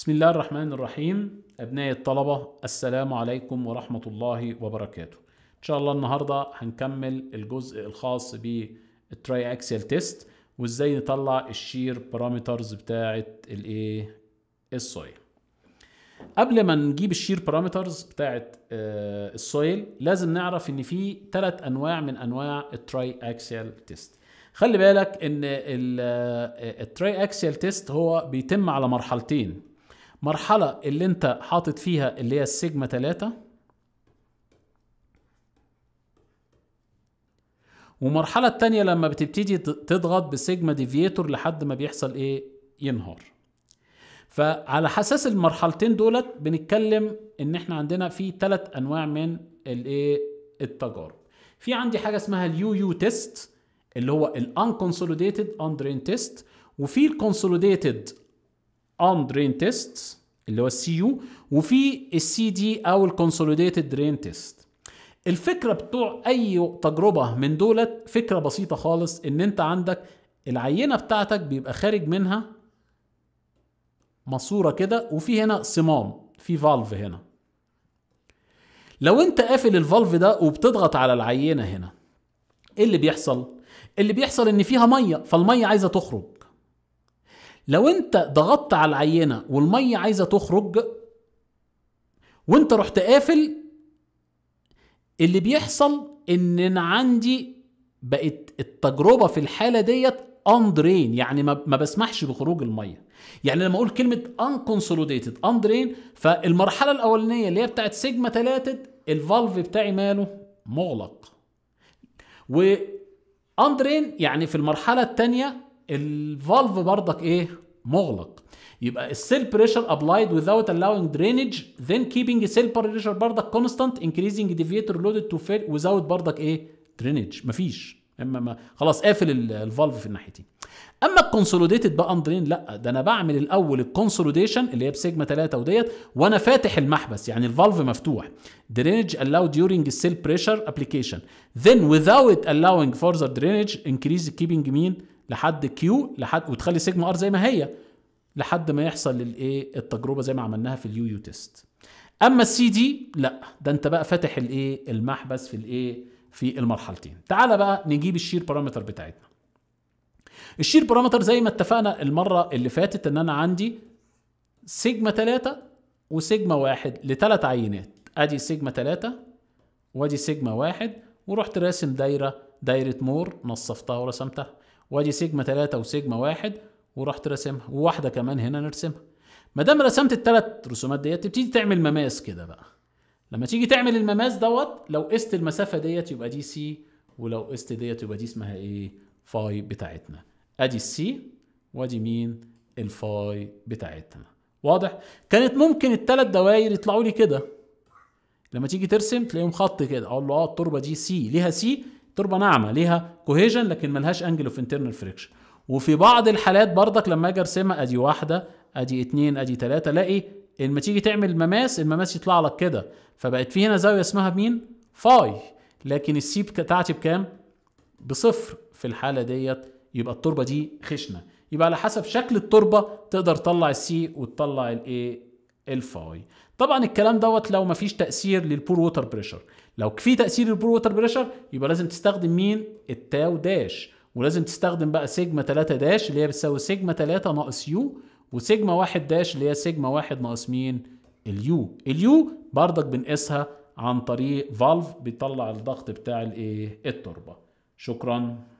بسم الله الرحمن الرحيم أبنائي الطلبة السلام عليكم ورحمة الله وبركاته إن شاء الله النهاردة هنكمل الجزء الخاص بالتراي أكسل تيست وإزاي نطلع الشير بارامترز بتاعة الإيه الصويل قبل ما نجيب الشير بارامترز بتاعة الصويل لازم نعرف إن في ثلاث أنواع من أنواع التراي أكسل تيست خلي بالك إن آه، التراي أكسيال تيست هو بيتم على مرحلتين مرحلة اللي انت حاطط فيها اللي هي السيجما 3 ومرحلة التانية لما بتبتدي تضغط بسيجما ديفيتور لحد ما بيحصل ايه ينهار فعلى حساس المرحلتين دولت بنتكلم ان احنا عندنا في ثلاث انواع من الايه التجارب في عندي حاجه اسمها اليو يو تيست اللي هو الانكونسوليديتد اندرين تيست وفي الكونسوليديتد on درين تيست اللي هو السي يو وفي السي دي او الكونسوليديتد درين تيست الفكره بتوع اي تجربه من دولت فكره بسيطه خالص ان انت عندك العينه بتاعتك بيبقى خارج منها ماسوره كده وفي هنا صمام في فالف هنا لو انت قافل الفالف ده وبتضغط على العينه هنا ايه اللي بيحصل اللي بيحصل ان فيها ميه فالميه عايزه تخرج لو انت ضغطت على العينه والميه عايزه تخرج وانت رحت قافل اللي بيحصل ان انا عندي بقت التجربه في الحاله ديت اندرين يعني ما بسمحش بخروج الميه يعني لما اقول كلمه انكونسوليديتد اندرين فالمرحله الاولانيه اللي هي بتاعت سيجما 3 الفالف بتاعي ماله مغلق و اندرين يعني في المرحله الثانيه الفالف برضك ايه مغلق يبقى السيل بريشر ابلايد وذاوت الاوينج درينج ذن كيبنج السيل بريشر برضك كونستانت انكريزنج ديفيتور loaded تو فيل وذاوت برضك ايه درينج مفيش اما ما خلاص قافل الفالف في الناحيتين اما الكونسوليديتد بقى اندرين لا ده انا بعمل الاول الكونسوليديشن اللي هي بسيجما 3 وديت وانا فاتح المحبس يعني الفالف مفتوح درينج allow السيل بريشر pressure application then without allowing further درينج انكريز كيبنج مين لحد كيو لحد وتخلي سيجما ار زي ما هي لحد ما يحصل الايه التجربه زي ما عملناها في اليو يو تيست اما السي دي لا ده انت بقى فاتح الايه المحبس في الايه في المرحلتين تعال بقى نجيب الشير بارامتر بتاعتنا الشير بارامتر زي ما اتفقنا المره اللي فاتت ان انا عندي سيجما 3 وسيجما 1 لثلاث عينات ادي سيجما 3 وادي سيجما 1 ورحت راسم دايره دايره مور نصفتها ورسمتها وادي سيجما 3 وسيجما 1 ورحت راسمها وواحده كمان هنا نرسمها ما دام رسمت الثلاث رسومات ديت تبتدي تعمل مماس كده بقى لما تيجي تعمل المماس دوت لو قست المسافه ديت يبقى دي سي ولو قست ديت يبقى دي اسمها ايه فاي بتاعتنا ادي السي وادي مين الفاي بتاعتنا واضح كانت ممكن الثلاث دواير يطلعوا لي كده لما تيجي ترسم تلاقيهم خط كده اقول له اه التربه دي سي ليها سي تربه ناعمه ليها كوهيجن لكن ملهاش انجل اوف انترنال فريكشن وفي بعض الحالات برضك لما اجي ارسمها ادي واحده ادي اثنين ادي ثلاثه الاقي لما تيجي تعمل مماس المماس يطلع لك كده فبقت في هنا زاويه اسمها مين؟ فاي لكن السي بتاعتي بكام؟ بصفر في الحاله ديت يبقى التربه دي خشنه يبقى على حسب شكل التربه تقدر تطلع السي وتطلع الايه؟ الفاي طبعا الكلام دوت لو مفيش تاثير للبور ووتر بريشر لو في تاثير البرو ووتر بريشر يبقى لازم تستخدم مين التاو داش ولازم تستخدم بقى سيجما 3 داش اللي هي بتساوي سيجما 3 ناقص يو وسيجما 1 داش اللي هي سيجما 1 ناقص مين اليو اليو برضك بنقيسها عن طريق فالف بيطلع الضغط بتاع الايه التربه شكرا